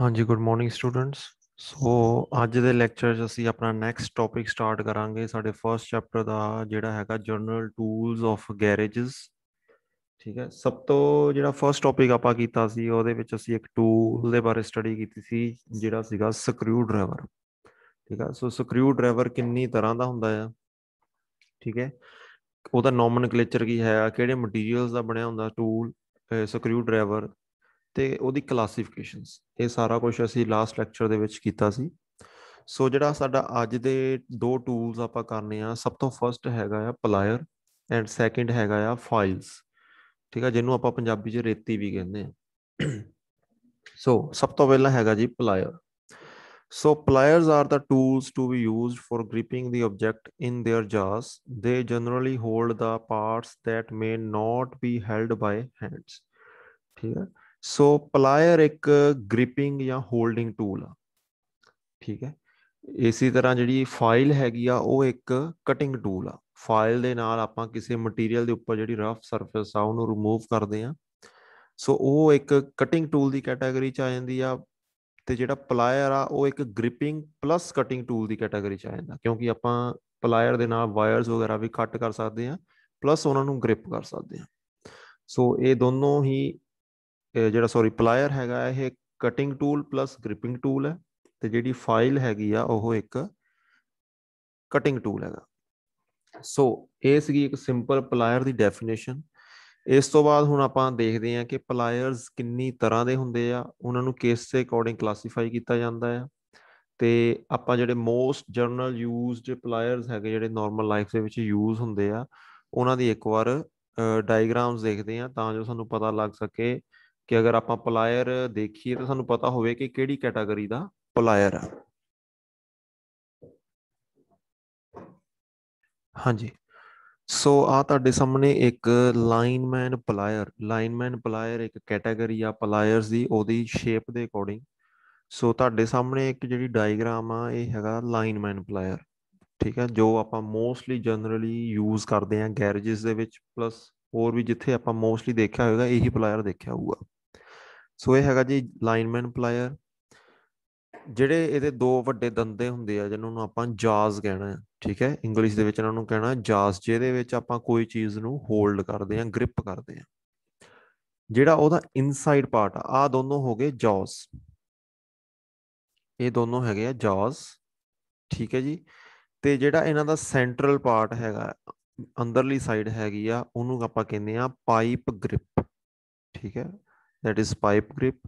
ਹਾਂਜੀ good morning students ਸੋ ਅੱਜ ਦੇ ਲੈਕਚਰ 'ਚ ਅਸੀਂ ਆਪਣਾ ਨੈਕਸਟ ਟੌਪਿਕ ਸਟਾਰਟ ਕਰਾਂਗੇ ਸਾਡੇ ਫਰਸਟ ਚੈਪਟਰ ਦਾ ਜਿਹੜਾ ਹੈਗਾ ਜਨਰਲ ਟੂਲਸ ਆਫ ਗੈਰੇजेस ਠੀਕ ਹੈ ਸਭ ਤੋਂ ਜਿਹੜਾ ਫਰਸਟ ਟੌਪਿਕ ਆਪਾਂ ਕੀਤਾ ਸੀ ਉਹਦੇ ਵਿੱਚ ਅਸੀਂ ਇੱਕ ਟੂਲ ਦੇ ਬਾਰੇ ਸਟੱਡੀ ਕੀਤੀ ਸੀ ਜਿਹੜਾ ਸੀਗਾ ਸਕਰੂ ਡਰਾਈਵਰ ਠੀਕ ਹੈ ਸੋ ਸਕਰੂ ਡਰਾਈਵਰ ਕਿੰਨੀ ਤਰ੍ਹਾਂ ਦਾ ਹੁੰਦਾ ਆ ਠੀਕ ਹੈ ਉਹਦਾ ਨੋਮਨਕਲੇਚਰ ਕੀ ਹੈ ਕਿਹੜੇ ਮਟੀਰੀਅਲਸ ਦਾ ਬਣਿਆ ਹੁੰਦਾ ਟੂਲ ਸਕਰੂ ਡਰਾਈਵਰ ਤੇ ਉਹਦੀ ਕਲਾਸੀਫਿਕੇਸ਼ਨਸ ਇਹ ਸਾਰਾ ਕੁਝ ਅਸੀਂ ਲਾਸਟ ਲੈਕਚਰ ਦੇ ਵਿੱਚ ਕੀਤਾ ਸੀ ਸੋ ਜਿਹੜਾ ਸਾਡਾ ਅੱਜ ਦੇ ਦੋ ਟੂਲਸ ਆਪਾਂ ਕਰਨੇ ਆ ਸਭ ਤੋਂ ਫਰਸਟ ਹੈਗਾ ਆ ਪਲਾਇਰ ਐਂਡ ਸੈਕੰਡ ਹੈਗਾ ਆ ਫਾਈਲਸ ਠੀਕ ਆ ਜਿਹਨੂੰ ਆਪਾਂ ਪੰਜਾਬੀ 'ਚ ਰੇਤੀ ਵੀ ਕਹਿੰਦੇ ਆ ਸੋ ਸਭ ਤੋਂ ਪਹਿਲਾਂ ਹੈਗਾ ਜੀ plier so pliers are the tools to be used for gripping the object in their jaws. They generally hold the parts that may not be held by hands ਠੀਕ ਆ ਸੋ ਪਲਾਇਰ ਇੱਕ ਗ੍ਰਿਪਿੰਗ ਜਾਂ ਹੋਲਡਿੰਗ ਟੂਲ ਆ ਠੀਕ ਹੈ ਇਸੇ ਤਰ੍ਹਾਂ ਜਿਹੜੀ ਫਾਈਲ ਹੈਗੀ ਆ ਉਹ ਇੱਕ ਕਟਿੰਗ ਟੂਲ ਆ ਫਾਈਲ ਦੇ ਨਾਲ ਆਪਾਂ ਕਿਸੇ ਮਟੀਰੀਅਲ ਦੇ ਉੱਪਰ ਜਿਹੜੀ ਰਫ ਸਰਫੇਸ ਆ ਉਹਨੂੰ ਰਿਮੂਵ ਕਰਦੇ ਆ ਸੋ ਉਹ ਇੱਕ ਕਟਿੰਗ ਟੂਲ ਦੀ ਕੈਟਾਗਰੀ ਚ ਆ ਜਾਂਦੀ ਆ ਤੇ ਜਿਹੜਾ ਪਲਾਇਰ ਆ ਉਹ ਇੱਕ ਗ੍ਰਿਪਿੰਗ ਪਲੱਸ ਕਟਿੰਗ ਟੂਲ ਦੀ ਕੈਟਾਗਰੀ ਚ ਆ ਜਾਂਦਾ ਕਿਉਂਕਿ ਆਪਾਂ ਪਲਾਇਰ ਦੇ ਨਾਲ ਵਾਇਰਸ ਵਗੈਰਾ ਵੀ ਕੱਟ ਕਰ ਸਕਦੇ ਆ ਪਲੱਸ ਉਹਨਾਂ ਨੂੰ ਗ੍ਰਿਪ ਕਰ ਸਕਦੇ ਆ ਸੋ ਇਹ ਦੋਨੋਂ ਹੀ ਜਿਹੜਾ ਸੌਰੀ ਪਲਾਇਰ ਹੈਗਾ ਇਹ cutting tool plus gripping tool ਹੈ ਤੇ ਜਿਹੜੀ ਫਾਈਲ ਹੈਗੀ ਆ ਉਹ ਇੱਕ ਕਟਿੰਗ ਟੂਲ ਹੈਗਾ ਸੋ ਇਹ ਸੀਗੀ ਇੱਕ ਸਿੰਪਲ ਪਲਾਇਰ ਦੀ ਡੈਫੀਨੇਸ਼ਨ ਇਸ ਤੋਂ ਬਾਅਦ ਹੁਣ ਆਪਾਂ ਦੇਖਦੇ ਹਾਂ ਕਿ ਪਲਾਇਰਸ ਕਿੰਨੀ ਤਰ੍ਹਾਂ ਦੇ ਹੁੰਦੇ ਆ ਉਹਨਾਂ ਨੂੰ ਕਿਸ ਦੇ ਅਕੋਰਡਿੰਗ ਕਲਾਸੀਫਾਈ ਕੀਤਾ ਜਾਂਦਾ ਆ ਤੇ ਆਪਾਂ ਜਿਹੜੇ ਮੋਸਟ ਜਰਨਲ ਯੂਜ਼ਡ ਪਲਾਇਰਸ ਹੈਗੇ ਜਿਹੜੇ ਨਾਰਮਲ ਲਾਈਫ ਦੇ ਵਿੱਚ ਯੂਜ਼ ਹੁੰਦੇ ਆ ਉਹਨਾਂ ਦੀ ਇੱਕ ਵਾਰ ਡਾਇਗ੍ਰਾਮਸ ਦੇਖਦੇ ਆ ਤਾਂ ਜੋ ਸਾਨੂੰ ਪਤਾ ਲੱਗ ਸਕੇ ਕਿ ਅਗਰ ਆਪਾਂ ਪਲਾਇਰ ਦੇਖੀਏ ਤਾਂ ਸਾਨੂੰ ਪਤਾ ਹੋਵੇ ਕਿ ਕਿਹੜੀ ਕੈਟਾਗਰੀ ਦਾ ਪਲਾਇਰ ਆ ਹਾਂਜੀ ਸੋ ਆ ਤੁਹਾਡੇ ਸਾਹਮਣੇ ਇੱਕ ਲਾਈਨਮੈਨ ਪਲਾਇਰ ਲਾਈਨਮੈਨ ਪਲਾਇਰ ਇੱਕ ਕੈਟਾਗਰੀ ਆ ਪਲਾਇਰਸ ਦੀ ਉਹਦੀ ਸ਼ੇਪ ਦੇ ਅਕੋਰਡਿੰਗ ਸੋ ਤੁਹਾਡੇ ਸਾਹਮਣੇ ਇੱਕ ਜਿਹੜੀ ਡਾਇਗਰਾਮ ਆ ਇਹ ਹੈਗਾ ਲਾਈਨਮੈਨ ਪਲਾਇਰ ਠੀਕ ਹੈ ਜੋ ਆਪਾਂ ਮੋਸਟਲੀ ਜਨਰਲੀ ਯੂਜ਼ ਕਰਦੇ ਆ ਗੈਰੇਜਸ ਦੇ ਵਿੱਚ ਪਲੱਸ ਹੋਰ ਵੀ ਜਿੱਥੇ ਆਪਾਂ ਮੋਸਟਲੀ ਦੇਖਿਆ ਹੋਵੇਗਾ ਇਹੀ ਪਲਾਇਰ ਦੇਖਿਆ ਹੋਊਗਾ ਸੋ ਇਹ ਹੈਗਾ ਜੀ ਲਾਈਨਮੈਨ ਪਲਾਇਰ ਜਿਹੜੇ ਇਹਦੇ ਦੋ ਵੱਡੇ ਦੰਦੇ ਹੁੰਦੇ ਆ ਜਿਹਨਾਂ ਨੂੰ ਆਪਾਂ ਜਾਜ਼ ਕਹਿਣਾ ਹੈ ਠੀਕ ਹੈ ਇੰਗਲਿਸ਼ ਦੇ ਵਿੱਚ ਇਹਨਾਂ ਨੂੰ ਕਹਿਣਾ ਜਾਜ਼ ਜਿਹਦੇ ਵਿੱਚ ਆਪਾਂ ਕੋਈ ਚੀਜ਼ ਨੂੰ ਹੋਲਡ ਕਰਦੇ ਆ ਗ੍ਰਿਪ ਕਰਦੇ ਆ ਜਿਹੜਾ ਉਹਦਾ ਇਨਸਾਈਡ ਪਾਰਟ ਆ ਆ ਦੋਨੋਂ ਹੋ ਗਏ ਜੌਜ਼ ਇਹ ਦੋਨੋਂ ਹੈਗੇ ਆ ਜੌਜ਼ ਠੀਕ ਹੈ ਜੀ ਤੇ ਜਿਹੜਾ ਇਹਨਾਂ ਦਾ ਸੈਂਟਰਲ ਪਾਰਟ ਹੈਗਾ ਅੰਦਰਲੀ ਸਾਈਡ ਹੈਗੀ ਆ ਉਹਨੂੰ ਆਪਾਂ ਕਹਿੰਦੇ ਆ ਪਾਈਪ ਗ੍ਰਿਪ ਠੀਕ ਹੈ that is pipe grip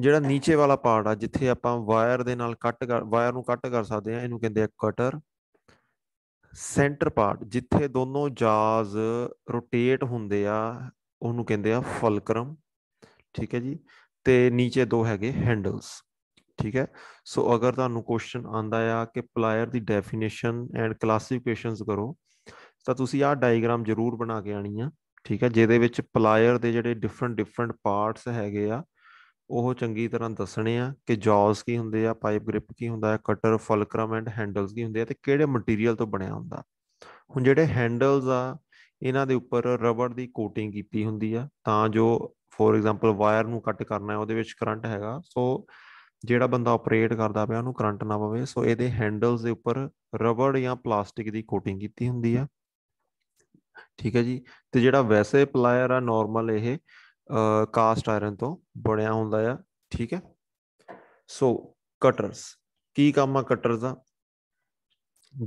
ਜਿਹੜਾ ਨੀਚੇ ਵਾਲਾ ਪਾਰਟ ਆ ਜਿੱਥੇ ਆਪਾਂ ਵਾਇਰ ਦੇ ਨਾਲ ਕੱਟ ਵਾਇਰ ਨੂੰ ਕੱਟ ਕਰ ਸਕਦੇ ਆ ਇਹਨੂੰ ਕਹਿੰਦੇ ਆ ਕਟਰ ਸੈਂਟਰ ਪਾਰਟ ਜਿੱਥੇ ਦੋਨੋਂ ਜਾਜ਼ ਰੋਟੇਟ ਹੁੰਦੇ ਆ ਉਹਨੂੰ ਕਹਿੰਦੇ ਆ ਫਲਕਰਮ ਠੀਕ ਹੈ ਜੀ ਤੇ ਨੀਚੇ ਦੋ ਹੈਗੇ ਹੈਂਡਲਸ ਠੀਕ ਹੈ ਸੋ ਅਗਰ ਤੁਹਾਨੂੰ ਕੁਐਸਚਨ ਆਂਦਾ ਆ ਕਿ ਪਲਾਇਰ ਦੀ ਡੈਫੀਨੇਸ਼ਨ ਐਂਡ ਕਲਾਸੀਫਿਕੇਸ਼ਨਸ ਕਰੋ ਤਾਂ ਤੁਸੀਂ ਆ ਡਾਇਗਰਾਮ ਜ਼ਰੂਰ ਬਣਾ ਕੇ ਆਣੀ ਆ ਠੀਕ ਹੈ ਜਿਹਦੇ ਵਿੱਚ ਪਲਾਇਰ ਦੇ ਜਿਹੜੇ ਡਿਫਰੈਂਟ ਡਿਫਰੈਂਟ ਪਾਰਟਸ ਹੈਗੇ ਆ ਉਹ ਚੰਗੀ ਤਰ੍ਹਾਂ ਦੱਸਣੇ ਆ ਕਿ ਜੌਜ਼ ਕੀ ਹੁੰਦੇ ਆ ਪਾਈਪ ਗ੍ਰਿਪ ਕੀ ਹੁੰਦਾ ਹੈ ਕਟਰ ਫਲਕਰਮ ਐਂਡ ਹੈਂਡਲਸ ਕੀ ਹੁੰਦੇ ਆ ਤੇ ਕਿਹੜੇ ਮਟੀਰੀਅਲ ਤੋਂ ਬਣਿਆ ਹੁੰਦਾ ਹੁਣ ਜਿਹੜੇ ਹੈਂਡਲਸ ਆ ਇਹਨਾਂ ਦੇ ਉੱਪਰ ਰਬੜ ਦੀ ਕੋਟਿੰਗ ਕੀਤੀ ਹੁੰਦੀ ਆ ਤਾਂ ਜੋ ਫੋਰ ਐਗਜ਼ਾਮਪਲ ਵਾਇਰ ਨੂੰ ਕੱਟ ਕਰਨਾ ਹੈ ਉਹਦੇ ਵਿੱਚ ਕਰੰਟ ਹੈਗਾ ਸੋ ਜਿਹੜਾ ਬੰਦਾ ਆਪਰੇਟ ਕਰਦਾ ਪਿਆ ਉਹਨੂੰ ਕਰੰਟ ਨਾ ਪਵੇ ਸੋ ਇਹਦੇ ਹੈਂਡਲਸ ਦੇ ਉੱਪਰ ਰਬੜ ਜਾਂ ਪਲਾਸਟਿਕ ਦੀ ਕੋਟਿੰਗ ਕੀਤੀ ਹੁੰਦੀ ਆ ਠੀਕ ਹੈ ਜੀ ਤੇ ਜਿਹੜਾ ਵੈਸੇ ਪਲਾਇਰ ਆ ਨਾਰਮਲ ਇਹ ਕਾਸਟ ਆਇਰਨ ਤੋਂ ਬਣਿਆ ਹੁੰਦਾ ਆ ਠੀਕ ਹੈ ਸੋ ਕਟਰਸ ਕੀ ਕੰਮ ਆ ਕਟਰਸ ਦਾ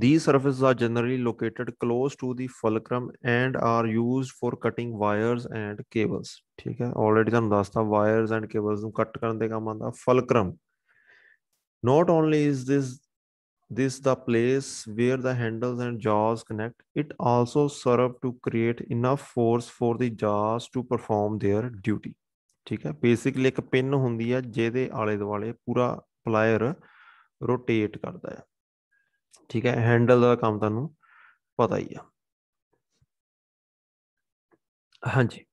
ਦੀ ਸਰਫੇਸ ਆ generally located close to the fulcrum end are used for cutting wires and cables ਠੀਕ ਹੈ ਆਲਰੇਡੀ ਤੁਹਾਨੂੰ ਦੱਸਤਾ ਵਾਇਰਸ ਐਂਡ ਕੇਬਲਸ ਨੂੰ ਕੱਟ ਕਰਨ ਦੇ ਕੰਮ ਆਉਂਦਾ fulcrum not only is this this the place where the handles and jaws connect. It also serve to create enough force for the jaws to perform their duty. ਠੀਕ ਹੈ basically ਇੱਕ pin ਹੁੰਦੀ ਆ ਜਿਹਦੇ ਆਲੇ ਦੁਆਲੇ ਪੂਰਾ ਪਲਾਇਰ ਰੋਟੇਟ ਕਰਦਾ ਆ ਠੀਕ ਹੈ ਹੈਂਡਲ ਦਾ ਕੰਮ ਤੁਹਾਨੂੰ ਪਤਾ ਹੀ ਆ ਹਾਂਜੀ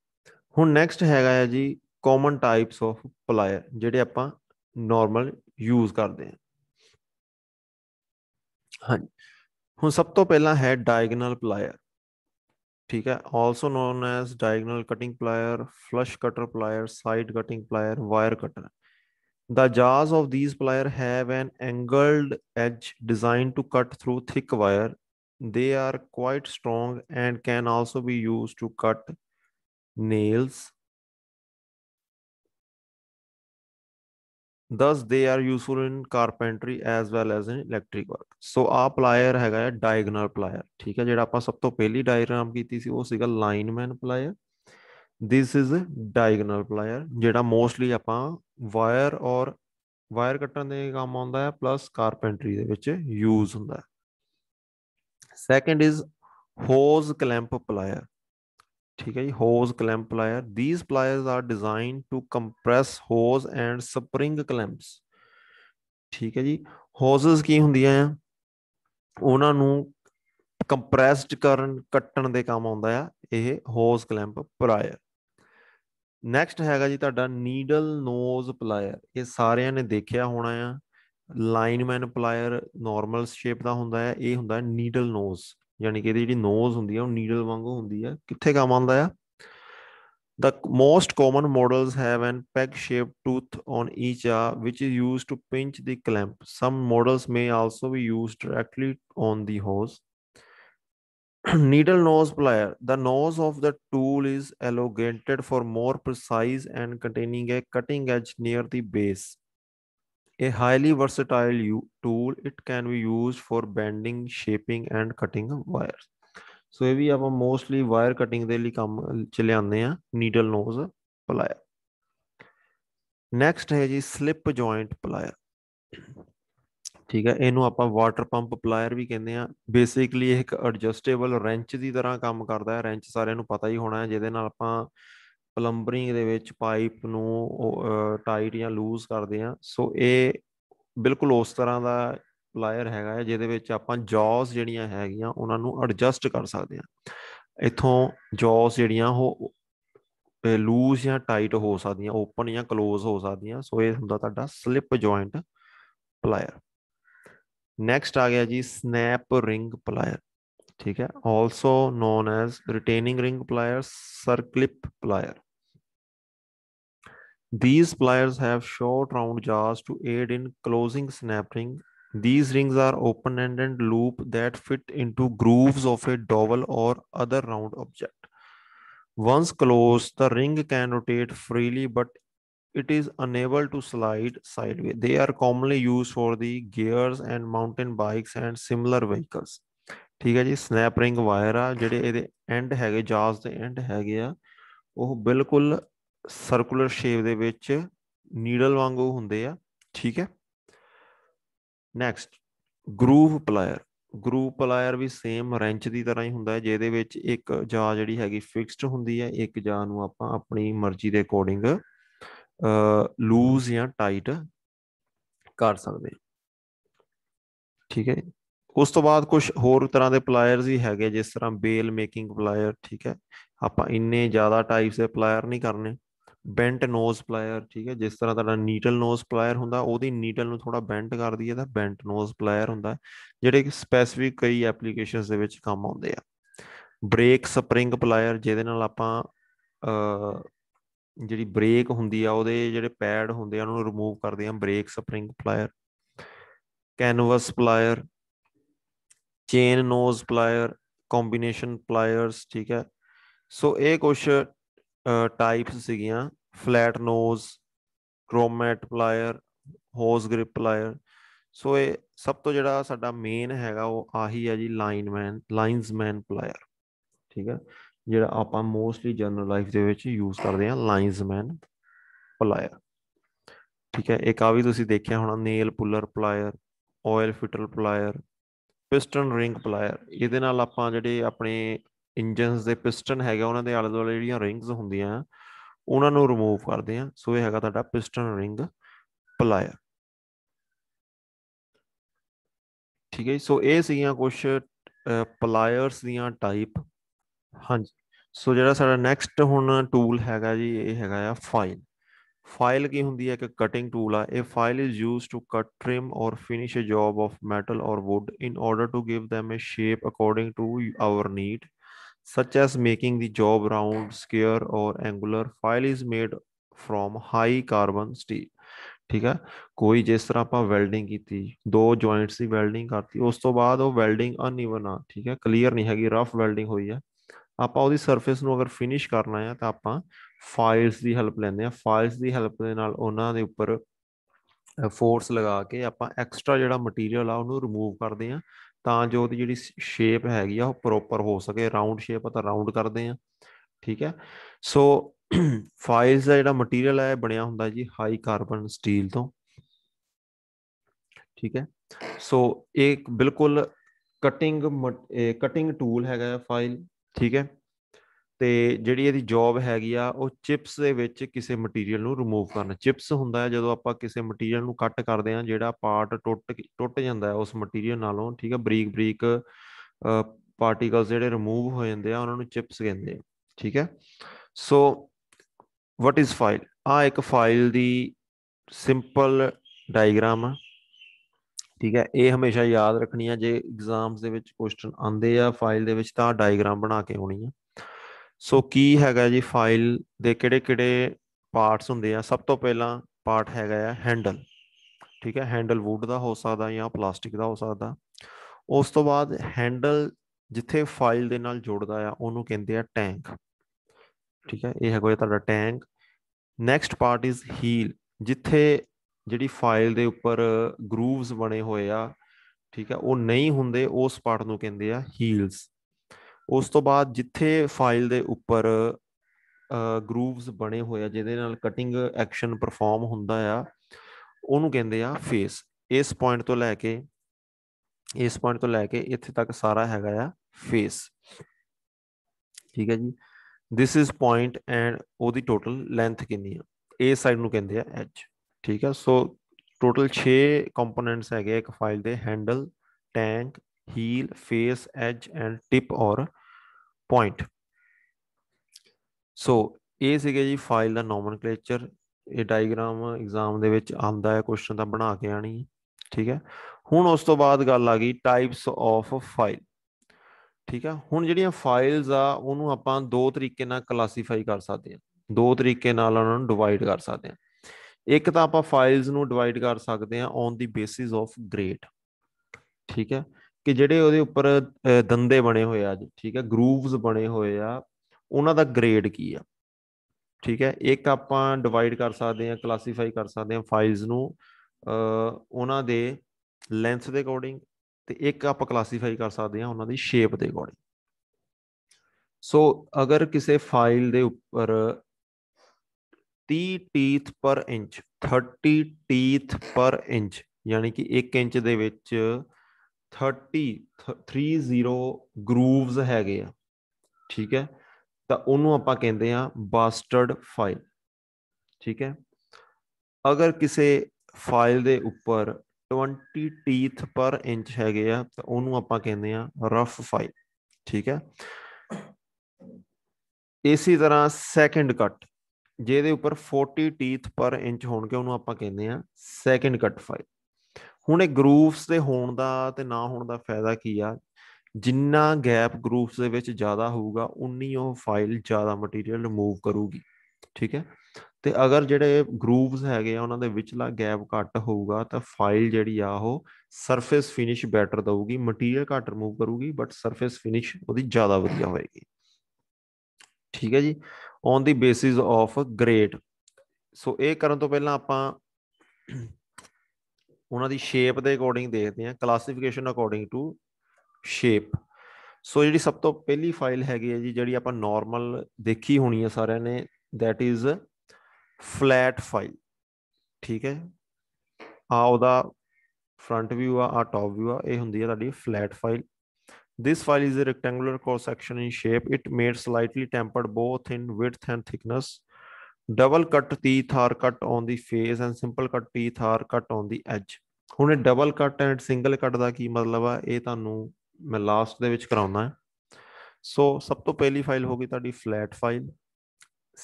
ਹੁਣ ਨੈਕਸਟ ਹੈਗਾ ਆ ਜੀ ਕਾਮਨ ਟਾਈਪਸ ਆਫ ਪਲਾਇਰ ਜਿਹੜੇ ਆਪਾਂ ਨਾਰਮਲ ਯੂਜ਼ ਕਰਦੇ ਆ ਹਾਂ ਹੁਣ ਸਭ ਤੋਂ ਪਹਿਲਾਂ ਹੈ ਡਾਇਗਨਲ ਪਲਾਇਰ ਠੀਕ ਹੈ also known as diagonal cutting plier flush cutter plier side cutting plier wire cutter the jaws of these plier have an angled edge designed to cut through thick wire they are quite strong and can also be used to cut nails thus they are useful in carpentry as well as in electric work so ਆ plier ਹੈਗਾ ਹੈ diagonal plier ਠੀਕ ਹੈ ਜਿਹੜਾ ਆਪਾਂ ਸਭ ਤੋਂ ਪਹਿਲੀ diagram ਕੀਤੀ ਸੀ ਉਹ ਸੀਗਾ lineman plier this is a diagonal plier ਜਿਹੜਾ mostly ਆਪਾਂ wire ਔਰ ਵਾਇਰ ਕੱਟਣ ਦੇ ਕੰਮ ਆਉਂਦਾ ਹੈ ਪਲੱਸ ਕਾਰਪੈਂਟਰੀ ਦੇ ਵਿੱਚ ਯੂਜ਼ ਹੁੰਦਾ ਹੈ second is hose clamp plier ਠੀਕ ਹੈ ਜੀ hose clamp plier these pliers are designed to compress hose and spring clamps ਠੀਕ ਹੈ ਜੀ ਹੋਜ਼ਸ ਕੀ ਹੁੰਦੀਆਂ ਆ ਉਹਨਾਂ ਨੂੰ ਕੰਪਰੈਸਡ ਕਰਨ ਕੱਟਣ ਦੇ ਕੰਮ ਆਉਂਦਾ ਆ ਇਹ ਹੋਜ਼ ਕਲੈਂਪ ਪਲਾਇਰ ਨੈਕਸਟ ਹੈਗਾ ਜੀ ਤੁਹਾਡਾ ਨੀਡਲ ਨੋਜ਼ ਪਲਾਇਰ ਇਹ ਸਾਰਿਆਂ ਨੇ ਦੇਖਿਆ ਹੋਣਾ ਆ ਲਾਈਨਮੈਨ ਪਲਾਇਰ ਨਾਰਮਲ ਸ਼ੇਪ ਦਾ ਹੁੰਦਾ ਹੈ ਇਹ ਹੁੰਦਾ ਨੀਡਲ ਨੋਜ਼ ਯਾਨੀ ਕਿ ਇਹਦੀ ਜਿਹੜੀ ਨੋਜ਼ ਹੁੰਦੀ ਆ ਉਹ ਨੀਡਲ ਵਾਂਗੂ ਹੁੰਦੀ ਆ ਕਿੱਥੇ ਕੰਮ ਆਉਂਦਾ ਆ The most common models have an peg-shaped tooth on each jaw, which is used to pinch the clamp. Some models may also be used directly on the hose. Needle nose plier. The nose of the tool is elongated for more precise and containing a cutting edge near the base. a highly versatile tool it can be used for bending shaping and cutting wires ਸੋ ਇਹ ਵੀ ਆਪਾਂ mostly wire cutting ਦੇ ਲਈ ਕੰਮ ਚ ਲਿਆਉਂਦੇ ਆ needle knows plier next ਹੈ ਜੀ ਸਲਿਪ ਜੁਆਇੰਟ ਪਲਾਇਰ ਠੀਕ ਹੈ ਇਹਨੂੰ ਆਪਾਂ ਵਾਟਰ ਪੰਪ ਪਲਾਇਰ ਵੀ ਕਹਿੰਦੇ ਆ ਬੇਸਿਕਲੀ ਇਹ ਇੱਕ ਐਡਜਸਟੇਬਲ ਰੈਂਚ ਦੀ ਤਰ੍ਹਾਂ ਕੰਮ ਕਰਦਾ ਹੈ ਰੈਂਚ ਸਾਰਿਆਂ ਨੂੰ ਪਤਾ ਹੀ ਹੋਣਾ ਹੈ ਜਿਹਦੇ ਨਾਲ ਆਪਾਂ ਪਲੰਬਰਿੰਗ ਦੇ ਵਿੱਚ ਪਾਈਪ ਨੂੰ ਟਾਈਟ ਜਾਂ ਲੂਜ਼ ਕਰਦੇ ਆ ਸੋ ਇਹ ਬਿਲਕੁਲ ਉਸ ਤਰ੍ਹਾਂ ਦਾ ਪਲਾਇਰ ਹੈਗਾ ਹੈ ਜਿਹਦੇ ਵਿੱਚ ਆਪਾਂ ਜੌਸ ਜਿਹੜੀਆਂ ਹੈਗੀਆਂ ਉਹਨਾਂ ਨੂੰ ਐਡਜਸਟ ਕਰ ਸਕਦੇ ਆ ਇਥੋਂ ਜੌਸ ਜਿਹੜੀਆਂ ਉਹ ਲੂਜ਼ ਜਾਂ ਟਾਈਟ ਹੋ ਸਕਦੀਆਂ ਓਪਨ ਜਾਂ ক্লোਜ਼ ਹੋ ਸਕਦੀਆਂ ਸੋ ਇਹ ਹੁੰਦਾ ਤੁਹਾਡਾ ਸਲਿਪ ਜੁਆਇੰਟ ਪਲਾਇਰ ਨੈਕਸਟ ਆ ਗਿਆ ਜੀ ਸਨੈਪ ਰਿੰਗ ਪਲਾਇਰ ठीक है also known as retaining ring pliers circlip plier these pliers have short round jaws to aid in closing snap ring these rings are open ended loop that fit into grooves of a dowel or other round object once closed the ring can rotate freely but it is unable to slide sideways they are commonly used for the gears and mountain bikes and similar vehicles ਠੀਕ ਹੈ ਜੀ snap ring wire ਆ ਜਿਹੜੇ ਇਹਦੇ and ਹੈਗੇ ਜਾਜ਼ ਦੇ and ਹੈਗੇ ਆ ਉਹ ਬਿਲਕੁਲ ਸਰਕੂਲਰ ਸ਼ੇਪ ਦੇ ਵਿੱਚ ਨੀਡਲ ਵਾਂਗੂ ਹੁੰਦੇ ਆ ਠੀਕ ਹੈ next groove plier groove plier ਵੀ ਸੇਮ ਰੈਂਚ ਦੀ ਤਰ੍ਹਾਂ ਹੀ ਹੁੰਦਾ ਹੈ ਜਿਹਦੇ ਵਿੱਚ ਇੱਕ ਜਾ ਜਿਹੜੀ ਹੈਗੀ ਫਿਕਸਡ ਹੁੰਦੀ ਹੈ ਇੱਕ ਜਾ ਨੂੰ ਆਪਾਂ ਆਪਣੀ ਮਰਜ਼ੀ ਦੇ ਅਕੋਰਡਿੰਗ ਅ ਲੂਜ਼ ਜਾਂ ਟਾਈਟ ਕਰ ਸਕਦੇ ਹਾਂ ਠੀਕ ਹੈ ਉਸ ਤੋਂ ਬਾਅਦ ਕੁਝ ਹੋਰ ਤਰ੍ਹਾਂ ਦੇ ਪਲਾਇਰਸ ਹੀ ਹੈਗੇ ਜਿਸ ਤਰ੍ਹਾਂ ਬੇਲ ਮੇਕਿੰਗ ਪਲਾਇਰ ਠੀਕ ਹੈ ਆਪਾਂ ਇੰਨੇ ਜ਼ਿਆਦਾ ਟਾਈਪਸ ਦੇ ਪਲਾਇਰ ਨਹੀਂ ਕਰਨੇ ਬੈਂਟ ਨੋਜ਼ ਪਲਾਇਰ ਠੀਕ ਹੈ ਜਿਸ ਤਰ੍ਹਾਂ ਤੁਹਾਡਾ ਨੀਡਲ ਨੋਜ਼ ਪਲਾਇਰ ਹੁੰਦਾ ਉਹਦੀ ਨੀਡਲ ਨੂੰ ਥੋੜਾ ਬੈਂਟ ਕਰਦੀ ਹੈ ਤਾਂ ਬੈਂਟ ਨੋਜ਼ ਪਲਾਇਰ ਹੁੰਦਾ ਜਿਹੜੇ ਕਿ ਸਪੈਸੀਫਿਕ ਕਈ ਐਪਲੀਕੇਸ਼ਨਸ ਦੇ ਵਿੱਚ ਕੰਮ ਆਉਂਦੇ ਆ ਬ੍ਰੇਕ ਸਪਰਿੰਗ ਪਲਾਇਰ ਜਿਹਦੇ ਨਾਲ ਆਪਾਂ ਜਿਹੜੀ ਬ੍ਰੇਕ ਹੁੰਦੀ ਆ ਉਹਦੇ ਜਿਹੜੇ ਪੈਡ ਹੁੰਦੇ ਆ ਉਹਨਾਂ ਨੂੰ ਰਿਮੂਵ ਕਰਦੇ ਆ brake spring plier canvas plier chain nose plier combination pliers ਠੀਕ ਹੈ ਸੋ ਇਹ ਕੁਝ ਟਾਈਪਸ ਸੀਗੀਆਂ ਫਲੈਟ ਨੋਜ਼ ਕ੍ਰੋਮੈਟ plier hose grip plier so ਇਹ ਸਭ ਤੋਂ ਜਿਹੜਾ ਸਾਡਾ ਮੇਨ ਹੈਗਾ ਉਹ ਆਹੀ ਹੈ ਜੀ ਲਾਈਨਮੈਨ ਲਾਈਨਸਮੈਨ ਪਲਾਇਰ ਠੀਕ ਹੈ ਜਿਹੜਾ ਆਪਾਂ ਮੋਸਟਲੀ ਜਨਰਲ ਲਾਈਫ ਦੇ ਵਿੱਚ ਯੂਜ਼ ਕਰਦੇ ਹਾਂ ਲਾਈਨਸਮੈਨ ਪਲਾਇਰ ਠੀਕ ਹੈ ਇੱਕ ਆ ਵੀ ਤੁਸੀਂ ਦੇਖਿਆ ਹੋਣਾ nail puller plier oil filter plier piston ring plier ਇਹਦੇ ਨਾਲ ਆਪਾਂ ਜਿਹੜੇ ਆਪਣੇ ਇੰਜਨਸ ਦੇ ਪਿਸਟਨ ਹੈਗਾ ਉਹਨਾਂ ਦੇ ਆਲੇ ਦੁਆਲੇ ਜਿਹੜੀਆਂ ਰਿੰਗਸ ਹੁੰਦੀਆਂ ਉਹਨਾਂ ਨੂੰ ਰਿਮੂਵ ਕਰਦੇ ਆ ਸੋ ਇਹ ਹੈਗਾ ਤੁਹਾਡਾ ਪਿਸਟਨ ਰਿੰਗ ਪਲਾਇਰ ਠੀਕ ਹੈ ਸੋ ਇਹ ਸੀਗੀਆਂ ਕੁਝ ਪਲਾਇਰਸ ਦੀਆਂ ਟਾਈਪ ਹਾਂਜੀ ਸੋ ਜਿਹੜਾ ਸਾਡਾ ਨੈਕਸਟ ਹੁਣ ਟੂਲ ਹੈਗਾ ਜੀ ਇਹ ਹੈਗਾ ਆ ਫਾਈਲ फाइल की होंगी है कटिंग टूल आ file is use to cut trim or finish a job of metal or wood in order to give them a shape according to our need such as making the job round square or angular file is made from high carbon steel ठीक है कोई जिस तरह आप welding की दो joints की welding करती उस तो बाद वैल्डिंग अनइवन आ ठीक है क्लीयर नहीं हैगी रफ वैल्डिंग हुई है आप सरफेस अगर फिनिश करना है तो आप फाइल्स की हैल्प लेंगे फाइल्स की हैल्प उन्होंने उपर फोर्स लगा के आप एक्सट्रा जो मटीरियल आमूव करते हैं तो जो जी शेप हैगी प्रोपर हो सके राउंड शेप आता राउंड करते हैं ठीक है सो so, फाइल्स का जो मटीरियल है बनिया हों जी हाई कार्बन स्टील तो ठीक है सो so, एक बिल्कुल कटिंग मट कटिंग टूल हैगा फाइल ठीक है? ਤੇ ਜਿਹੜੀ ਇਹਦੀ ਜੌਬ ਹੈਗੀ ਆ ਉਹ ਚਿਪਸ ਦੇ ਵਿੱਚ ਕਿਸੇ ਮਟੀਰੀਅਲ ਨੂੰ ਰਿਮੂਵ ਕਰਨਾ ਚਿਪਸ ਹੁੰਦਾ ਹੈ ਜਦੋਂ ਆਪਾਂ ਕਿਸੇ ਮਟੀਰੀਅਲ ਨੂੰ ਕੱਟ ਕਰਦੇ ਆ ਜਿਹੜਾ ਪਾਰਟ ਟੁੱਟ ਟੁੱਟ ਜਾਂਦਾ ਹੈ ਉਸ ਮਟੀਰੀਅਲ ਨਾਲੋਂ ਠੀਕ ਹੈ ਬਰੀਕ ਬਰੀਕ ਪਾਰਟੀਕਲਸ ਜਿਹੜੇ ਰਿਮੂਵ ਹੋ ਜਾਂਦੇ ਆ ਉਹਨਾਂ ਨੂੰ ਚਿਪਸ ਕਹਿੰਦੇ ਆ ਠੀਕ ਹੈ ਸੋ ਵਾਟ ਇਜ਼ ਫਾਈਲ ਆ ਇੱਕ ਫਾਈਲ ਦੀ ਸਿੰਪਲ ਡਾਇਗਰਾਮ ਆ ਠੀਕ ਹੈ ਇਹ ਹਮੇਸ਼ਾ ਯਾਦ ਰੱਖਣੀ ਆ ਜੇ ਐਗਜ਼ਾਮਸ ਦੇ ਵਿੱਚ ਕੁਐਸਚਨ ਆਉਂਦੇ ਆ ਫਾਈਲ ਦੇ ਵਿੱਚ ਤਾਂ ਡਾਇਗਰਾਮ ਬਣਾ ਕੇ ਆਉਣੀ ਆ ਸੋ ਕੀ ਹੈਗਾ ਜੀ ਫਾਈਲ ਦੇ ਕਿਹੜੇ-ਕਿਹੜੇ ਪਾਰਟਸ ਹੁੰਦੇ ਆ ਸਭ ਤੋਂ ਪਹਿਲਾਂ ਪਾਰਟ ਹੈਗਾ ਆ ਹੈਂਡਲ ਠੀਕ ਹੈ ਹੈਂਡਲ ਵੁੱਡ ਦਾ ਹੋ ਸਕਦਾ ਜਾਂ ਪਲਾਸਟਿਕ ਦਾ ਹੋ ਸਕਦਾ ਉਸ ਤੋਂ ਬਾਅਦ ਹੈਂਡਲ ਜਿੱਥੇ ਫਾਈਲ ਦੇ ਨਾਲ ਜੁੜਦਾ ਆ ਉਹਨੂੰ ਕਹਿੰਦੇ ਆ ਟੈਂਕ ਠੀਕ ਹੈ ਇਹ ਹੈਗਾ ਤੁਹਾਡਾ tang next part is heel ਜਿੱਥੇ ਜਿਹੜੀ ਫਾਈਲ ਦੇ ਉੱਪਰ ਗਰੂਵਸ ਬਣੇ ਹੋਏ ਆ ਠੀਕ ਹੈ ਉਹ ਨਹੀਂ ਹੁੰਦੇ ਉਸ ਪਾਰਟ ਨੂੰ ਕਹਿੰਦੇ ਆ ਹੀਲਸ ਉਸ ਤੋਂ ਬਾਅਦ ਜਿੱਥੇ ਫਾਈਲ ਦੇ ਉੱਪਰ ਗਰੂਵਸ ਬਣੇ ਹੋਏ ਆ ਜਿਹਦੇ ਨਾਲ ਕਟਿੰਗ ਐਕਸ਼ਨ ਪਰਫਾਰਮ ਹੁੰਦਾ ਆ ਉਹਨੂੰ ਕਹਿੰਦੇ ਆ ਫੇਸ ਇਸ ਪੁਆਇੰਟ ਤੋਂ ਲੈ ਕੇ ਇਸ ਪੁਆਇੰਟ ਤੋਂ ਲੈ ਕੇ ਇੱਥੇ ਤੱਕ ਸਾਰਾ ਹੈਗਾ ਆ ਫੇਸ ਠੀਕ ਹੈ ਜੀ ਥਿਸ ਇਜ਼ ਪੁਆਇੰਟ ਐਂਡ ਉਹਦੀ ਟੋਟਲ ਲੈਂਥ ਕਿੰਨੀ ਆ ਇਸ ਸਾਈਡ ਨੂੰ ਕਹਿੰਦੇ ਆ ਐਜ ਠੀਕ ਹੈ ਸੋ ਟੋਟਲ 6 ਕੰਪੋਨੈਂਟਸ ਹੈਗੇ ਇੱਕ ਫਾਈਲ ਦੇ handle tang heel face edge and tip or point so ਇਹ ਸੀਗਾ ਜੀ ਫਾਈਲ ਦਾ ਨੋਮਨਕਲੇਚਰ ਇਹ ਡਾਇਗਰਾਮ ਐਗਜ਼ਾਮ ਦੇ ਵਿੱਚ ਆਉਂਦਾ ਹੈ ਕੁਐਸਚਨ ਦਾ ਬਣਾ ਕੇ ਆਣੀ ਠੀਕ ਹੈ ਹੁਣ ਉਸ ਤੋਂ ਬਾਅਦ ਗੱਲ ਆ ਗਈ ਟਾਈਪਸ ਆਫ ਫਾਈਲ ਠੀਕ ਹੈ ਹੁਣ ਜਿਹੜੀਆਂ ਫਾਈਲਸ ਆ ਉਹਨੂੰ ਆਪਾਂ ਦੋ ਤਰੀਕੇ ਨਾਲ ਕਲਾਸੀਫਾਈ ਕਰ ਸਕਦੇ ਹਾਂ ਦੋ ਤਰੀਕੇ ਨਾਲ ਉਹਨਾਂ ਨੂੰ ਡਿਵਾਈਡ ਕਰ ਸਕਦੇ ਹਾਂ ਇੱਕ ਤਾਂ ਆਪਾਂ ਫਾਈਲਸ ਨੂੰ ਡਿਵਾਈਡ ਕਰ ਸਕਦੇ ਹਾਂ on the basis of grade ਠੀਕ ਹੈ ਕਿ ਜਿਹੜੇ ਉਹਦੇ ਉੱਪਰ ਦੰਦੇ ਬਣੇ ਹੋਏ ਆ ਠੀਕ ਹੈ ਗਰੂਵਸ ਬਣੇ ਹੋਏ ਆ ਉਹਨਾਂ ਦਾ ਗ੍ਰੇਡ ਕੀ ਆ ਠੀਕ ਹੈ ਇੱਕ ਆਪਾਂ ਡਿਵਾਈਡ ਕਰ ਸਕਦੇ ਆ ਕਲਾਸੀਫਾਈ ਕਰ ਸਕਦੇ ਆ ਫਾਈਲਸ ਨੂੰ ਉਹਨਾਂ ਦੇ ਲੈਂਥ ਦੇ ਅਕੋਰਡਿੰਗ ਤੇ ਇੱਕ ਆਪਾਂ ਕਲਾਸੀਫਾਈ ਕਰ ਸਕਦੇ ਆ ਉਹਨਾਂ ਦੀ ਸ਼ੇਪ ਦੇ ਅਕੋਰਡਿੰਗ ਸੋ ਅਗਰ ਕਿਸੇ ਫਾਈਲ ਦੇ ਉੱਪਰ 30 ਟੀਥ ਪਰ ਇੰਚ 30 ਟੀਥ ਪਰ ਇੰਚ ਯਾਨੀ ਕਿ 1 ਇੰਚ ਦੇ ਵਿੱਚ 30 30 ਗਰੂਵਸ ਹੈਗੇ ਆ ਠੀਕ ਹੈ ਤਾਂ ਉਹਨੂੰ ਆਪਾਂ ਕਹਿੰਦੇ ਆ ਬਾਸਟਰਡ ਫਾਈਲ ਠੀਕ ਹੈ ਅਗਰ ਕਿਸੇ ਫਾਈਲ ਦੇ ਉੱਪਰ 20 ਟੀਥ ਪਰ ਇੰਚ ਹੈਗੇ ਆ ਤਾਂ ਉਹਨੂੰ ਆਪਾਂ ਕਹਿੰਦੇ ਆ ਰਫ ਫਾਈਲ ਠੀਕ ਹੈ ਇਸੇ ਤਰ੍ਹਾਂ ਸੈਕੰਡ ਕੱਟ ਜਿਹਦੇ ਉੱਪਰ 40 ਟੀਥ ਪਰ ਇੰਚ ਹੋਣਗੇ ਉਹਨੂੰ ਆਪਾਂ ਕਹਿੰਦੇ ਆ ਸੈਕੰਡ ਕੱਟ ਫਾਈਲ ਹੁਣ ਇਹ ਗਰੂਪਸ ਦੇ ਹੋਣ ਦਾ ਤੇ ਨਾ ਹੋਣ ਦਾ ਫਾਇਦਾ ਕੀ ਆ ਜਿੰਨਾ ਗੈਪ ਗਰੂਪਸ ਦੇ ਵਿੱਚ ਜ਼ਿਆਦਾ ਹੋਊਗਾ ਉਨੀ ਉਹ ਫਾਈਲ ਜ਼ਿਆਦਾ ਮਟੀਰੀਅਲ ਰਿਮੂਵ ਕਰੂਗੀ ਠੀਕ ਹੈ ਤੇ ਅਗਰ ਜਿਹੜੇ ਗਰੂਪਸ ਹੈਗੇ ਆ ਉਹਨਾਂ ਦੇ ਵਿਚਲਾ ਗੈਪ ਘੱਟ ਹੋਊਗਾ ਤਾਂ ਫਾਈਲ ਜਿਹੜੀ ਆ ਉਹ ਸਰਫੇਸ ਫਿਨਿਸ਼ ਬੈਟਰ ਦਊਗੀ ਮਟੀਰੀਅਲ ਘੱਟ ਰਿਮੂਵ ਕਰੂਗੀ ਬਟ ਸਰਫੇਸ ਫਿਨਿਸ਼ ਉਹਦੀ ਜ਼ਿਆਦਾ ਵਧੀਆ ਹੋਏਗੀ ਠੀਕ ਹੈ ਜੀ on the basis of grade so ਇਹ ਕਰਨ ਤੋਂ ਪਹਿਲਾਂ ਆਪਾਂ ਉਹਨਾਂ ਦੀ ਸ਼ੇਪ ਦੇ ਅਕੋਰਡਿੰਗ ਦੇਖਦੇ ਆ classification according to shape so ਜਿਹੜੀ ਸਭ ਤੋਂ ਪਹਿਲੀ ਫਾਈਲ ਹੈਗੀ ਹੈ ਜੀ ਜਿਹੜੀ ਆਪਾਂ ਨਾਰਮਲ ਦੇਖੀ ਹੋਣੀ ਹੈ ਸਾਰਿਆਂ ਨੇ ਥੈਟ ਇਜ਼ ਫਲੈਟ ਫਾਈਲ ਠੀਕ ਹੈ ਆ ਉਹਦਾ ਫਰੰਟ ਵਿਊ ਆ ਆ ਟਾਪ ਵਿਊ ਆ ਇਹ ਹੁੰਦੀ ਹੈ ਤੁਹਾਡੀ flat file This file is a rectangular cross section in shape. It made slightly tempered both in width and thickness. Double cut teeth are cut on the face and simple cut teeth are cut on the edge ਹੁਣ ਇਹ double ਕੱਟ and single ਕੱਟ ਦਾ ਕੀ ਮਤਲਬ ਆ ਇਹ ਤੁਹਾਨੂੰ ਮੈਂ last ਦੇ ਵਿੱਚ ਕਰਾਉਣਾ ਹੈ ਸੋ ਸਭ ਤੋਂ ਪਹਿਲੀ ਫਾਈਲ ਹੋਗੀ ਤੁਹਾਡੀ ਫਲੈਟ ਫਾਈਲ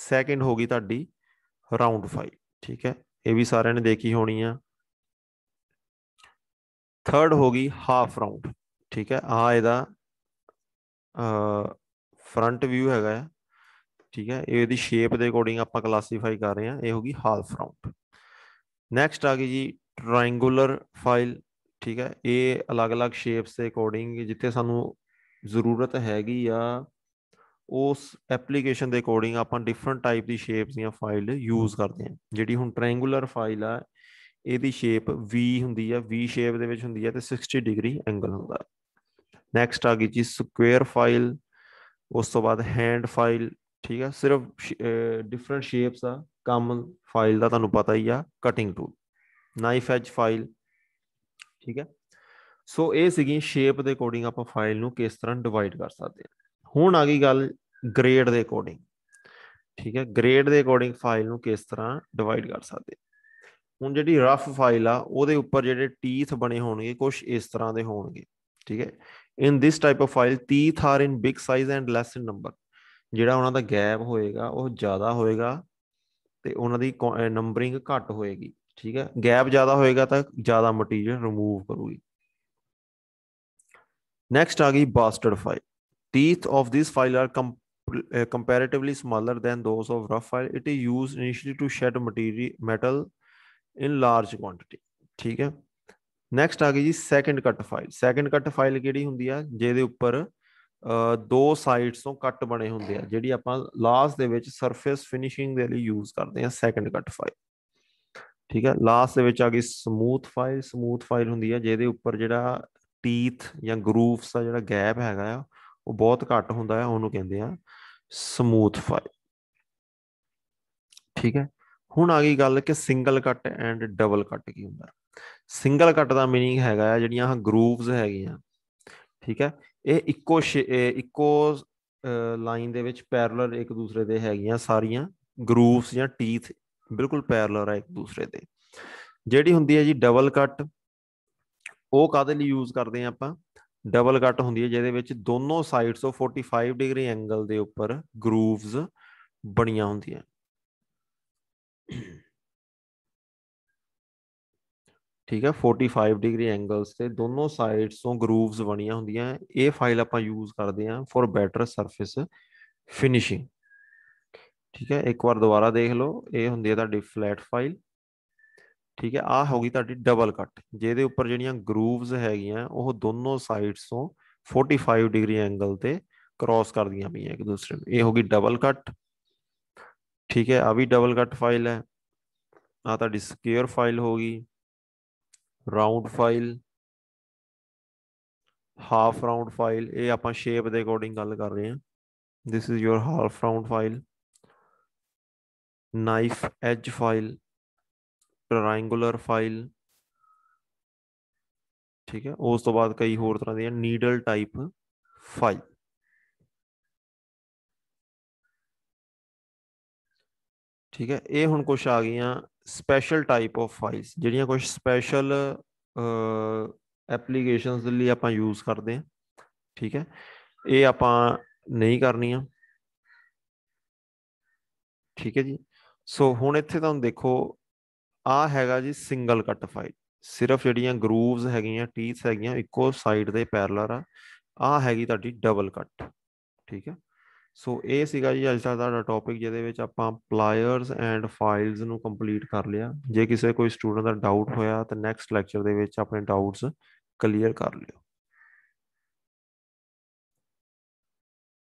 ਸੈਕਿੰਡ ਹੋਗੀ ਤੁਹਾਡੀ ਰਾਉਂਡ ਫਾਈਲ ਠੀਕ ਹੈ ਇਹ ਵੀ ਸਾਰਿਆਂ ਨੇ ਦੇਖੀ ਹੋਣੀ ਆ ਥਰਡ ਹੋਗੀ ਹਾਫ ਰਾਉਂਡ ਠੀਕ ਹੈ ਆ ਇਹਦਾ ਅ ਫਰੰਟ ਵਿਊ ਹੈਗਾ ਠੀਕ ਹੈ ਇਹਦੀ ਸ਼ੇਪ ਦੇ ਅਕੋਰਡਿੰਗ ਆਪਾਂ ਕਲਾਸੀਫਾਈ ਕਰ ਰਹੇ ਹਾਂ ਇਹ ਹੋ ਗਈ ਹਾਫ ਰਾਉਂਡ ਨੈਕਸਟ ਆ ਗਈ ਜੀ ਟ੍ਰਾਇੰਗੂਲਰ ਫਾਈਲ ਠੀਕ ਹੈ ਇਹ ਅਲੱਗ-ਅਲੱਗ ਸ਼ੇਪਸ ਦੇ ਅਕੋਰਡਿੰਗ ਜਿੱਥੇ ਸਾਨੂੰ ਜ਼ਰੂਰਤ ਹੈਗੀ ਆ ਉਸ ਐਪਲੀਕੇਸ਼ਨ ਦੇ ਅਕੋਰਡਿੰਗ ਆਪਾਂ ਡਿਫਰੈਂਟ ਟਾਈਪ ਦੀ ਸ਼ੇਪਸ ਜਾਂ ਫਾਈਲ ਯੂਜ਼ ਕਰਦੇ ਹਾਂ ਜਿਹੜੀ ਹੁਣ ਟ੍ਰਾਇੰਗੂਲਰ ਫਾਈਲ ਆ ਇਹਦੀ ਸ਼ੇਪ V ਹੁੰਦੀ ਆ V ਸ਼ੇਪ ਦੇ ਵਿੱਚ ਹੁੰਦੀ ਆ ਤੇ 60 ਡਿਗਰੀ ਐਂਗਲ ਹੁੰਦਾ ਨੈਕਸਟ ਆ ਗਈ ਜੀ ਸਕੁਅਰ ਫਾਈਲ ਉਸ ਤੋਂ ਬਾਅਦ ਹੈਂਡ ਫਾਈਲ ਠੀਕ ਆ ਸਿਰਫ ਡਿਫਰੈਂਟ ਸ਼ੇਪਸ ਆ ਕਾਮਨ ਫਾਈਲ ਦਾ ਤੁਹਾਨੂੰ ਪਤਾ ਹੀ ਆ cutting tool knife edge file ਠੀਕ ਹੈ ਸੋ ਇਹ ਸੀਗੀ ਸ਼ੇਪ ਦੇ ਅਕੋਰਡਿੰਗ ਆਪਾਂ ਫਾਈਲ ਨੂੰ ਕਿਸ ਤਰ੍ਹਾਂ ਡਿਵਾਈਡ ਕਰ ਸਕਦੇ ਹਾਂ ਹੁਣ ਆ ਗਈ ਗੱਲ ਗ੍ਰੇਡ ਦੇ ਅਕੋਰਡਿੰਗ ਠੀਕ ਹੈ ਗ੍ਰੇਡ ਦੇ ਅਕੋਰਡਿੰਗ ਫਾਈਲ ਨੂੰ ਕਿਸ ਤਰ੍ਹਾਂ ਡਿਵਾਈਡ ਕਰ ਸਕਦੇ ਹੁਣ ਜਿਹੜੀ ਰਫ ਫਾਈਲ ਆ ਉਹਦੇ ਉੱਪਰ ਜਿਹੜੇ ਟੀਥ ਬਣੇ ਹੋਣਗੇ ਕੁਝ ਇਸ ਤਰ੍ਹਾਂ ਦੇ ਹੋਣਗੇ ਠੀਕ ਹੈ in this type of file teeth are in big size and less in number ਜਿਹੜਾ ਉਹਨਾਂ ਦਾ ਗੈਪ ਹੋਏਗਾ ਉਹ ਜ਼ਿਆਦਾ ਹੋਏਗਾ ਤੇ ਉਹਨਾਂ ਦੀ ਨੰਬਰਿੰਗ ਘੱਟ ਹੋਏਗੀ ਠੀਕ ਹੈ ਗੈਪ ਜ਼ਿਆਦਾ ਹੋਏਗਾ ਤਾਂ ਜ਼ਿਆਦਾ ਮਟੀਰੀਅਲ ਰਿਮੂਵ ਕਰੂਗੀ ਨੈਕਸਟ ਆ ਗਈ bastard file teeth of this file are com uh, comparatively smaller than those of rough file it is used initially to shed material metal in large quantity ਠੀਕ ਹੈ next ਆ ਗਈ ਜੀ second ਕੱਟ file second ਕੱਟ file ਕਿਹੜੀ ਹੁੰਦੀ ਆ ਜਿਹਦੇ ਉੱਪਰ ਦੋ ਸਾਈਡਸ ਤੋਂ ਕੱਟ ਬਣੇ ਹੁੰਦੇ ਆ ਜਿਹੜੀ ਆਪਾਂ ਲਾਸਟ ਦੇ ਵਿੱਚ ਸਰਫੇਸ ਫਿਨਿਸ਼ਿੰਗ ਦੇ ਲਈ ਯੂਜ਼ ਕਰਦੇ ਆ ਸੈਕੰਡ ਕੱਟ ਫਾਈਲ ਠੀਕ ਹੈ ਲਾਸਟ ਦੇ ਵਿੱਚ ਆ ਗਈ ਸਮੂਥ ਫਾਈਲ ਸਮੂਥ ਫਾਈਲ ਹੁੰਦੀ ਆ ਜਿਹਦੇ ਉੱਪਰ ਜਿਹੜਾ ਟੀਥ ਜਾਂ ਗਰੂਵਸ ਦਾ ਜਿਹੜਾ ਗੈਪ ਹੈਗਾ ਆ ਉਹ ਬਹੁਤ ਘੱਟ ਹੁੰਦਾ ਹੈ ਉਹਨੂੰ ਕਹਿੰਦੇ ਆ ਸਮੂਥ ਫਾਈਲ ਠੀਕ ਹੈ ਹੁਣ ਆ ਗਈ ਗੱਲ ਕਿ ਸਿੰਗਲ ਕੱਟ ਐਂਡ ਡਬਲ ਕੱਟ ਕੀ ਹੁੰਦਾ ਸਿੰਗਲ ਕੱਟ ਦਾ मीनिंग ਹੈਗਾ ਆ ਜਿਹੜੀਆਂ ਆ ਗਰੂਵਸ ਹੈਗੀਆਂ ਠੀਕ ਹੈ ਇਹ ਇੱਕੋ ਇੱਕੋ ਲਾਈਨ ਦੇ ਵਿੱਚ ਪੈਰਲਲ ਇੱਕ ਦੂਸਰੇ ਦੇ ਹੈਗੀਆਂ ਸਾਰੀਆਂ ਗਰੂਵਸ ਜਾਂ ਟੀਥ ਬਿਲਕੁਲ ਪੈਰਲਲ ਆ ਇੱਕ ਦੂਸਰੇ ਦੇ ਜਿਹੜੀ ਹੁੰਦੀ ਹੈ ਜੀ ਡਬਲ ਕੱਟ ਉਹ ਕਾਦੇ ਲਈ ਯੂਜ਼ ਕਰਦੇ ਆ ਆਪਾਂ ਡਬਲ ਕੱਟ ਹੁੰਦੀ ਹੈ ਜਿਹਦੇ ਵਿੱਚ ਦੋਨੋਂ ਸਾਈਡਸ ਤੋਂ 45 ਡਿਗਰੀ ਐਂਗਲ ਦੇ ਉੱਪਰ ਗਰੂਵਸ ਬਣੀਆਂ ਹੁੰਦੀਆਂ ਠੀਕ ਹੈ 45 ਡਿਗਰੀ ਐਂਗਲਸ ਤੇ ਦੋਨੋਂ ਸਾਈਡਸ ਤੋਂ ਗਰੂਵਸ ਬਣੀਆਂ ਹੁੰਦੀਆਂ ਇਹ ਫਾਈਲ ਆਪਾਂ ਯੂਜ਼ ਕਰਦੇ ਹਾਂ ਫॉर ਬੈਟਰ ਸਰਫੇਸ ਫਿਨਿਸ਼ਿੰਗ ਠੀਕ ਹੈ ਇੱਕ ਵਾਰ ਦੁਬਾਰਾ ਦੇਖ ਲਓ ਇਹ ਹੁੰਦੀ ਹੈ ਤੁਹਾਡੀ ਫਲੈਟ ਫਾਈਲ ਠੀਕ ਹੈ ਆ ਹੋ ਗਈ ਤੁਹਾਡੀ ਡਬਲ ਕੱਟ ਜਿਹਦੇ ਉੱਪਰ ਜਿਹੜੀਆਂ ਗਰੂਵਸ ਹੈਗੀਆਂ ਉਹ ਦੋਨੋਂ ਸਾਈਡਸ ਤੋਂ 45 ਡਿਗਰੀ ਐਂਗਲ ਤੇ ਕ੍ਰਾਸ ਕਰਦੀਆਂ ਪਈਆਂ ਇੱਕ ਦੂਸਰੇ ਨੂੰ ਇਹ ਹੋ ਗਈ ਡਬਲ ਕੱਟ ਠੀਕ ਹੈ ਆ ਵੀ ਡਬਲ ਕੱਟ ਫਾਈਲ ਹੈ ਆ ਤੁਹਾਡੀ ਸਕੁਅਰ ਫਾਈਲ ਹੋ ਗਈ round file half round file ਇਹ ਆਪਾਂ ਸ਼ੇਪ ਦੇ ਅਕੋਰਡਿੰਗ ਗੱਲ ਕਰ ਰਹੇ ਹਾਂ this is your half round file knife edge file triangular file ਠੀਕ ਹੈ ਉਸ ਤੋਂ ਬਾਅਦ ਕਈ ਹੋਰ ਤਰ੍ਹਾਂ ਦੀਆਂ ਨੀਡਲ ਟਾਈਪ ਫਾਈਲ ਠੀਕ ਹੈ ਇਹ ਹੁਣ ਕੁਝ ਆ ਗਈਆਂ ਸਪੈਸ਼ਲ ਟਾਈਪ ਆਫ ਫਾਈਲਸ ਜਿਹੜੀਆਂ ਕੁਝ ਸਪੈਸ਼ਲ ਅ ਐਪਲੀਕੇਸ਼ਨਸ ਦੇ ਲਈ ਆਪਾਂ ਯੂਜ਼ ਕਰਦੇ ਹਾਂ ਠੀਕ ਹੈ ਇਹ ਆਪਾਂ ਨਹੀਂ ਕਰਨੀਆਂ ਠੀਕ ਹੈ ਜੀ ਸੋ ਹੁਣ ਇੱਥੇ ਤੁਹਾਨੂੰ ਦੇਖੋ ਆ ਹੈਗਾ ਜੀ ਸਿੰਗਲ ਕੱਟ ਫਾਈਲ ਸਿਰਫ ਜਿਹੜੀਆਂ ਗਰੂਵਸ ਹੈਗੀਆਂ ਟੀਥਸ ਹੈਗੀਆਂ ਇੱਕੋ ਸਾਈਡ ਦੇ ਪੈਰਲਰ ਆ ਆ ਹੈਗੀ ਤੁਹਾਡੀ ਡਬਲ ਕੱਟ ਠੀਕ ਹੈ ਸੋ ਇਹ ਸੀਗਾ ਜੀ ਅੱਜ ਦਾ ਸਾਡਾ ਟੌਪਿਕ ਜਿਹਦੇ ਵਿੱਚ ਆਪਾਂ ਪਲਾਇਰਸ ਐਂਡ ਫਾਈਲਸ ਨੂੰ ਕੰਪਲੀਟ ਕਰ ਲਿਆ ਜੇ ਕਿਸੇ ਕੋਈ ਸਟੂਡੈਂਟ ਦਾ ਡਾਊਟ ਹੋਇਆ ਤਾਂ ਨੈਕਸਟ ਲੈਕਚਰ ਦੇ ਵਿੱਚ ਆਪਣੇ ਡਾਊਟਸ ਕਲੀਅਰ ਕਰ ਲਿਓ